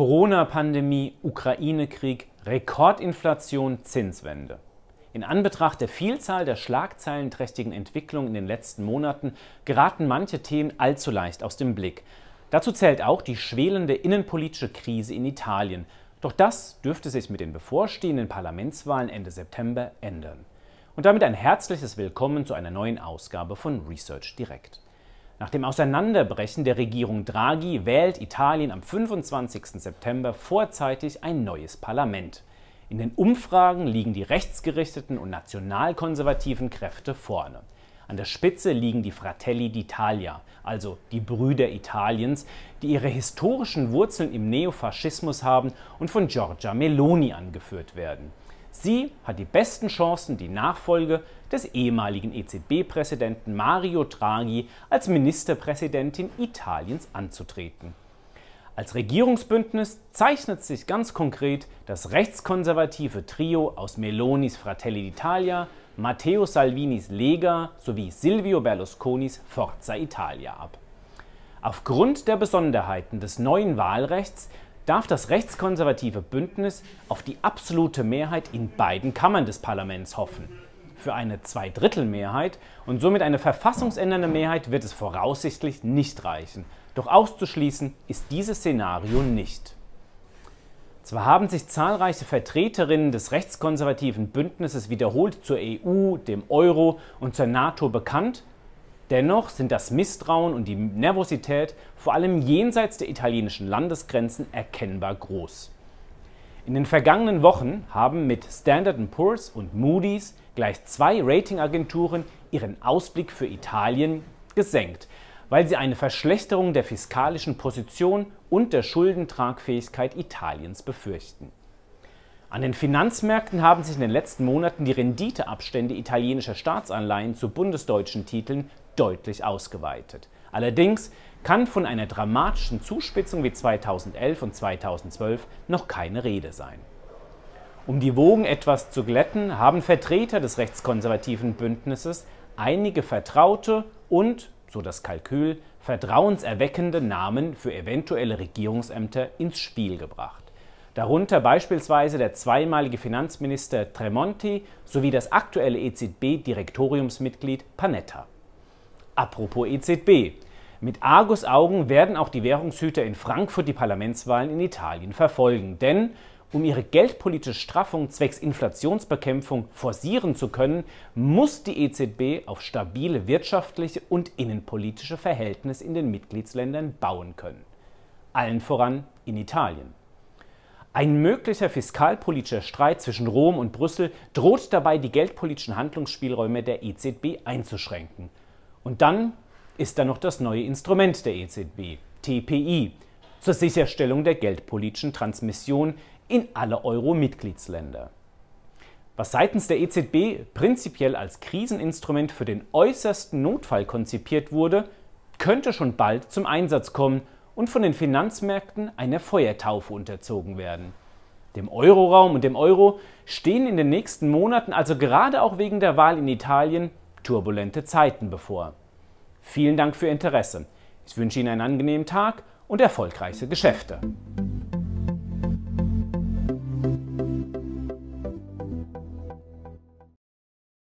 Corona-Pandemie, Ukraine-Krieg, Rekordinflation, Zinswende. In Anbetracht der Vielzahl der schlagzeilenträchtigen Entwicklungen in den letzten Monaten geraten manche Themen allzu leicht aus dem Blick. Dazu zählt auch die schwelende innenpolitische Krise in Italien. Doch das dürfte sich mit den bevorstehenden Parlamentswahlen Ende September ändern. Und damit ein herzliches Willkommen zu einer neuen Ausgabe von Research Direct. Nach dem Auseinanderbrechen der Regierung Draghi wählt Italien am 25. September vorzeitig ein neues Parlament. In den Umfragen liegen die rechtsgerichteten und nationalkonservativen Kräfte vorne. An der Spitze liegen die Fratelli d'Italia, also die Brüder Italiens, die ihre historischen Wurzeln im Neofaschismus haben und von Giorgia Meloni angeführt werden. Sie hat die besten Chancen, die Nachfolge des ehemaligen EZB-Präsidenten Mario Draghi als Ministerpräsidentin Italiens anzutreten. Als Regierungsbündnis zeichnet sich ganz konkret das rechtskonservative Trio aus Melonis Fratelli d'Italia, Matteo Salvinis Lega sowie Silvio Berlusconis Forza Italia ab. Aufgrund der Besonderheiten des neuen Wahlrechts darf das rechtskonservative Bündnis auf die absolute Mehrheit in beiden Kammern des Parlaments hoffen. Für eine Zweidrittelmehrheit und somit eine verfassungsändernde Mehrheit wird es voraussichtlich nicht reichen. Doch auszuschließen ist dieses Szenario nicht. Zwar haben sich zahlreiche Vertreterinnen des rechtskonservativen Bündnisses wiederholt zur EU, dem Euro und zur NATO bekannt, Dennoch sind das Misstrauen und die Nervosität vor allem jenseits der italienischen Landesgrenzen erkennbar groß. In den vergangenen Wochen haben mit Standard Poor's und Moody's gleich zwei Ratingagenturen ihren Ausblick für Italien gesenkt, weil sie eine Verschlechterung der fiskalischen Position und der Schuldentragfähigkeit Italiens befürchten. An den Finanzmärkten haben sich in den letzten Monaten die Renditeabstände italienischer Staatsanleihen zu bundesdeutschen Titeln deutlich ausgeweitet. Allerdings kann von einer dramatischen Zuspitzung wie 2011 und 2012 noch keine Rede sein. Um die Wogen etwas zu glätten, haben Vertreter des rechtskonservativen Bündnisses einige vertraute und, so das Kalkül, vertrauenserweckende Namen für eventuelle Regierungsämter ins Spiel gebracht darunter beispielsweise der zweimalige Finanzminister Tremonti sowie das aktuelle EZB-Direktoriumsmitglied Panetta. Apropos EZB. Mit Argusaugen werden auch die Währungshüter in Frankfurt die Parlamentswahlen in Italien verfolgen, denn um ihre geldpolitische Straffung zwecks Inflationsbekämpfung forcieren zu können, muss die EZB auf stabile wirtschaftliche und innenpolitische Verhältnisse in den Mitgliedsländern bauen können. Allen voran in Italien. Ein möglicher fiskalpolitischer Streit zwischen Rom und Brüssel droht dabei, die geldpolitischen Handlungsspielräume der EZB einzuschränken. Und dann ist da noch das neue Instrument der EZB, TPI, zur Sicherstellung der geldpolitischen Transmission in alle Euro-Mitgliedsländer. Was seitens der EZB prinzipiell als Kriseninstrument für den äußersten Notfall konzipiert wurde, könnte schon bald zum Einsatz kommen und von den Finanzmärkten einer Feuertaufe unterzogen werden. Dem Euroraum und dem Euro stehen in den nächsten Monaten, also gerade auch wegen der Wahl in Italien, turbulente Zeiten bevor. Vielen Dank für Ihr Interesse. Ich wünsche Ihnen einen angenehmen Tag und erfolgreiche Geschäfte.